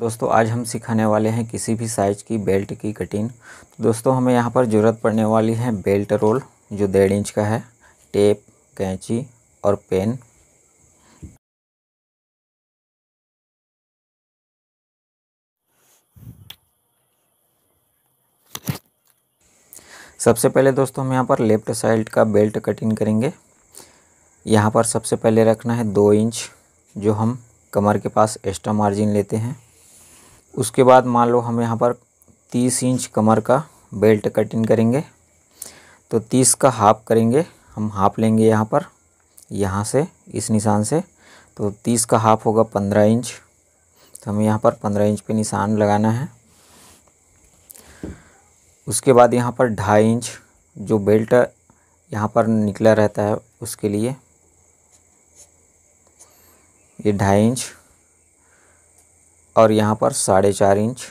दोस्तों आज हम सिखाने वाले हैं किसी भी साइज की बेल्ट की कटिंग तो दोस्तों हमें यहाँ पर ज़रूरत पड़ने वाली है बेल्ट रोल जो डेढ़ इंच का है टेप कैंची और पेन सबसे पहले दोस्तों हम यहाँ पर लेफ्ट साइड का बेल्ट कटिंग करेंगे यहाँ पर सबसे पहले रखना है दो इंच जो हम कमर के पास एक्स्ट्रा मार्जिन लेते हैं उसके बाद मान लो हम यहाँ पर तीस इंच कमर का बेल्ट कटिंग करेंगे तो तीस का हाफ करेंगे हम हाफ लेंगे यहाँ पर यहाँ से इस निशान से तो तीस का हाफ होगा पंद्रह इंच तो हमें यहाँ पर पंद्रह इंच पे निशान लगाना है उसके बाद यहाँ पर ढाई इंच जो बेल्ट यहाँ पर निकला रहता है उसके लिए ये ढाई इंच और यहाँ पर साढ़े चार इंच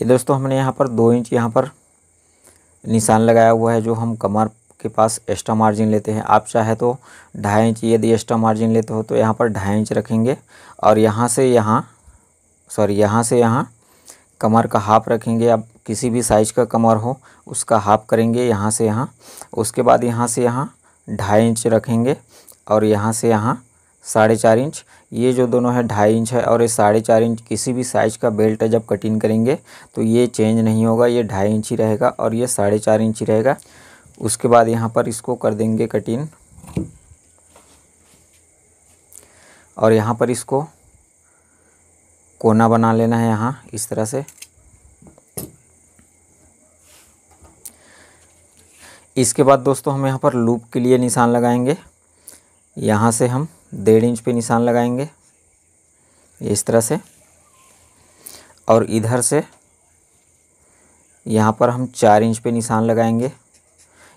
ये दोस्तों हमने यहाँ पर दो इंच यहाँ पर निशान लगाया हुआ है जो हम कमर के पास एक्स्ट्रा मार्जिन लेते हैं आप चाहे तो ढाई इंच यदि एक्स्ट्रा मार्जिन लेते हो तो यहाँ पर ढाई इंच रखेंगे और यहाँ से यहाँ सॉरी यहाँ से यहाँ कमर का हाफ रखेंगे आप किसी भी साइज का कमर हो उसका हाफ करेंगे यहाँ से यहाँ उसके बाद यहाँ से यहाँ ढाई इंच रखेंगे और यहाँ से यहाँ साढ़े चार इंच ये जो दोनों है ढाई इंच है और ये साढ़े चार इंच किसी भी साइज़ का बेल्ट है जब कटिंग करेंगे तो ये चेंज नहीं होगा ये ढाई इंच ही रहेगा और ये साढ़े चार इंच ही रहेगा उसके बाद यहाँ पर इसको कर देंगे कटिंग और यहाँ पर इसको कोना बना लेना है यहाँ इस तरह से इसके बाद दोस्तों हम यहाँ पर लूप के लिए निशान लगाएंगे यहाँ से हम डेढ़ इंच पे निशान लगाएंगे इस तरह से और इधर से यहाँ पर हम चार इंच पे निशान लगाएंगे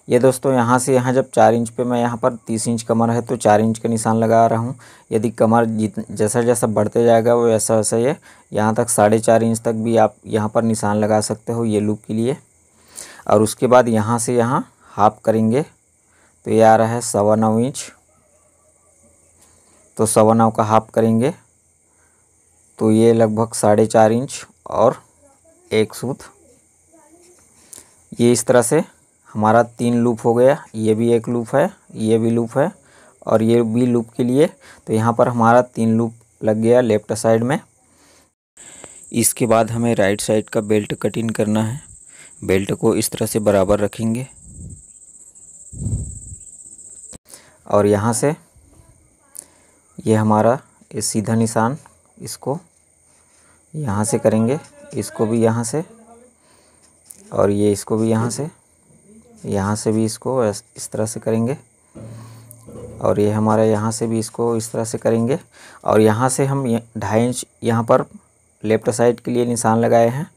ये दोस्तों यहाँ से यहाँ जब चार इंच पे मैं यहाँ पर तीस इंच कमर है तो चार इंच का निशान लगा रहा हूँ यदि कमर जित जैसा जैसा बढ़ते जाएगा वो वैसा वैसा ये यहाँ तक साढ़े चार इंच तक भी आप यहाँ पर निशान लगा सकते हो ये लूप के लिए और उसके बाद यहाँ से यहाँ हाफ करेंगे तो ये आ रहा है सवा नौ इंच तो सवा नौ का हाफ करेंगे तो ये लगभग साढ़े चार इंच और एक सूत ये इस तरह से हमारा तीन लूप हो गया ये भी एक लूप है ये भी लूप है और ये भी लूप के लिए तो यहाँ पर हमारा तीन लूप लग गया लेफ्ट साइड में इसके बाद हमें राइट साइड का बेल्ट कटिंग करना है बेल्ट को इस तरह से बराबर रखेंगे और यहाँ से ये हमारा ये सीधा निशान इसको यहाँ से करेंगे इसको भी यहाँ से और ये इसको भी यहाँ से यहाँ से भी इसको इस तरह से करेंगे और ये हमारा यहाँ से भी इसको इस तरह से करेंगे और यहाँ से हम ढाई इंच यहाँ पर लेफ़्ट साइड के लिए निशान लगाए हैं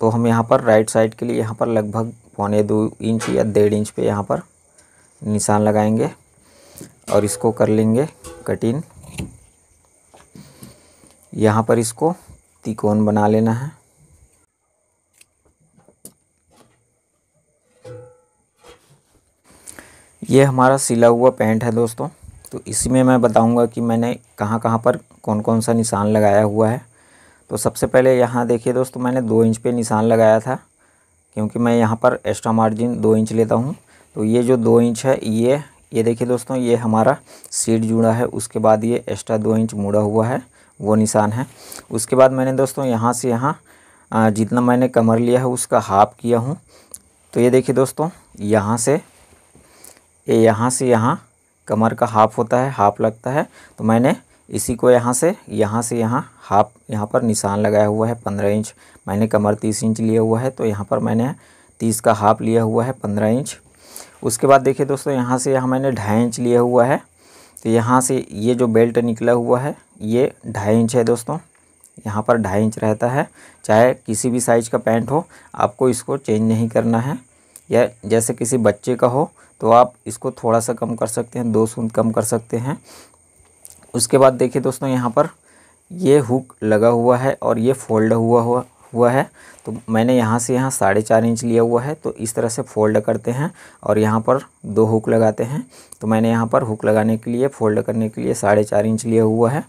तो हम यहाँ पर राइट साइड के लिए यहाँ पर लगभग पौने दो इंच या डेढ़ इंच पे यहाँ पर निशान लगाएंगे और इसको कर लेंगे इन यहाँ पर इसको तिकोन बना लेना है ये हमारा सिला हुआ पैंट है दोस्तों तो इसी में मैं बताऊंगा कि मैंने कहाँ कहाँ पर कौन कौन सा निशान लगाया हुआ है तो सबसे पहले यहाँ देखिए दोस्तों मैंने दो इंच पे निशान लगाया था क्योंकि मैं यहाँ पर एक्स्ट्रा मार्जिन दो इंच लेता हूँ तो ये जो दो इंच है ये ये देखिए दोस्तों ये हमारा सीट जुड़ा है उसके बाद ये एक्स्ट्रा दो इंच मुड़ा हुआ है वो निशान है उसके बाद मैंने दोस्तों यहाँ से यहाँ जितना मैंने कमर लिया है उसका हाफ किया हूँ तो ये देखिए दोस्तों यहाँ से ये यहाँ से यहाँ कमर का हाफ होता है हाफ लगता है तो मैंने इसी को यहाँ से यहाँ से यहाँ हाफ यहाँ पर निशान लगाया हुआ है पंद्रह इंच मैंने कमर तीस इंच लिया हुआ है तो यहाँ पर मैंने तीस का हाफ लिया हुआ है पंद्रह इंच उसके बाद देखिए दोस्तों यहाँ से यहाँ मैंने ढाई इंच लिया हुआ है तो यहाँ से ये जो बेल्ट निकला हुआ है ये ढाई इंच है दोस्तों यहाँ पर ढाई इंच रहता है चाहे किसी भी साइज़ का पैंट हो आपको इसको चेंज नहीं करना है या जैसे किसी बच्चे का हो तो आप इसको थोड़ा सा कम कर सकते हैं दो सूंद कम कर सकते हैं उसके बाद देखिए दोस्तों यहाँ पर ये हुक लगा हुआ है और ये फोल्ड हुआ हुआ हुआ है तो मैंने यहाँ से यहाँ साढ़े चार इंच लिया हुआ है तो इस तरह से फोल्ड करते हैं और यहाँ पर दो हुक लगाते हैं तो मैंने यहाँ पर हुक लगाने के लिए फोल्ड करने के लिए साढ़े चार इंच लिया हुआ है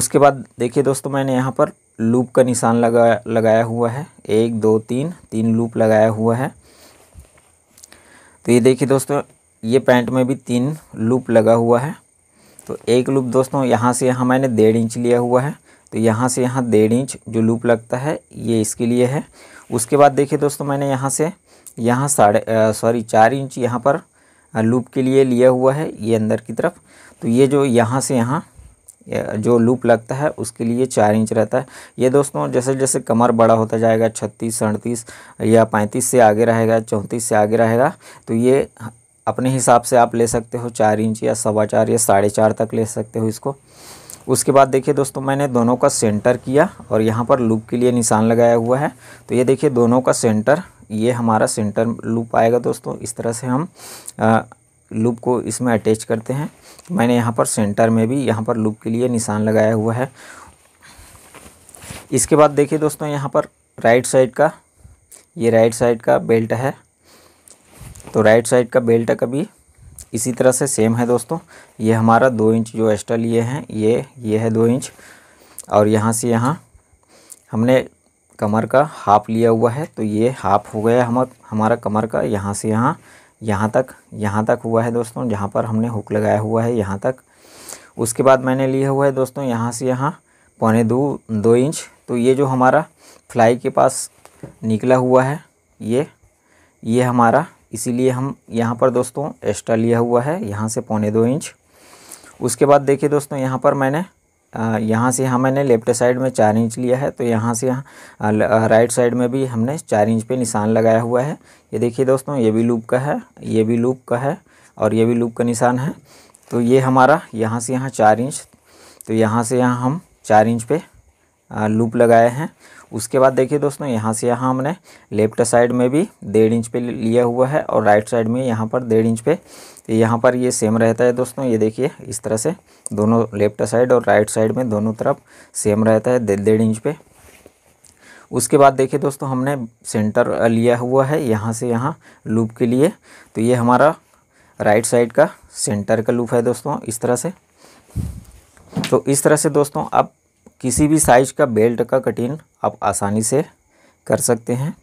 उसके बाद देखिए दोस्तों मैंने यहाँ पर लूप का निशान लगा लगाया हुआ है एक दो तीन तीन लूप लगाया हुआ है तो ये देखिए दोस्तों ये पैंट में भी तीन लूप लगा हुआ है तो एक लूप दोस्तों यहाँ से यहाँ मैंने डेढ़ इंच लिया हुआ है तो यहाँ से यहाँ डेढ़ इंच जो लूप लगता है ये इसके लिए है उसके बाद देखिए दोस्तों मैंने यहाँ से यहाँ साढ़े सॉरी चार इंच यहाँ पर लूप के लिए लिया हुआ है ये अंदर की तरफ तो ये जो यहाँ से यहाँ जो लूप लगता है उसके लिए चार इंच रहता है ये दोस्तों जैसे जैसे कमर बड़ा होता जाएगा छत्तीस सड़तीस या पैंतीस से आगे रहेगा चौंतीस से आगे रहेगा तो ये अपने हिसाब से आप ले सकते हो चार इंच या सवा चार या साढ़े चार तक ले सकते हो इसको उसके बाद देखिए दोस्तों मैंने दोनों का सेंटर किया और यहाँ पर लूप के लिए निशान लगाया हुआ है तो ये देखिए दोनों का सेंटर ये हमारा सेंटर लूप आएगा दोस्तों इस तरह से हम आ, लूप को इसमें अटैच करते हैं मैंने यहाँ पर सेंटर में भी यहाँ पर लूप के लिए निशान लगाया हुआ है इसके बाद देखिए दोस्तों यहाँ पर राइट साइड का ये राइट साइड का बेल्ट है तो राइट साइड का बेल्ट कभी इसी तरह से सेम है दोस्तों ये हमारा दो इंच जो एक्स्ट्रा लिए हैं ये ये है दो इंच और यहाँ से यहाँ हमने कमर का हाफ लिया हुआ है तो ये हाफ हो गया हम हमारा कमर का यहाँ से यहाँ यहाँ तक यहाँ तक हुआ है दोस्तों जहाँ पर हमने हुक लगाया हुआ है यहाँ तक उसके बाद मैंने लिया हुआ है दोस्तों यहाँ से यहाँ पौने दो दो इंच तो ये जो हमारा फ्लाई के पास निकला हुआ है ये ये हमारा इसीलिए हम यहाँ पर दोस्तों एक्स्ट्रा लिया हुआ है यहाँ से पौने दो इंच उसके बाद देखिए दोस्तों यहाँ पर मैंने यहाँ से यहाँ मैंने लेफ्ट साइड में चार इंच लिया है तो यहाँ से यहाँ राइट साइड में भी हमने चार इंच पे निशान लगाया हुआ है ये देखिए दोस्तों ये भी लूप का है ये भी लूप का है और ये भी लूप का निशान है तो ये हमारा यहाँ से यहाँ चार इंच तो यहाँ से यहाँ हम चार इंच पे लूप लगाए हैं उसके बाद देखिए दोस्तों यहाँ से यहाँ हमने लेफ्ट साइड में भी डेढ़ इंच पे लिया हुआ है और राइट साइड में यहाँ पर डेढ़ इंच पे यहाँ पर ये सेम रहता है दोस्तों ये देखिए इस तरह से दोनों लेफ्ट साइड और राइट साइड में दोनों तरफ सेम रहता है डेढ़ इंच पे उसके बाद देखिए दोस्तों हमने सेंटर लिया हुआ है यहाँ से यहाँ लूप के लिए तो ये हमारा राइट साइड का सेंटर का लूप है दोस्तों इस तरह से तो इस तरह से दोस्तों आप किसी भी साइज का बेल्ट का कटिंग आप आसानी से कर सकते हैं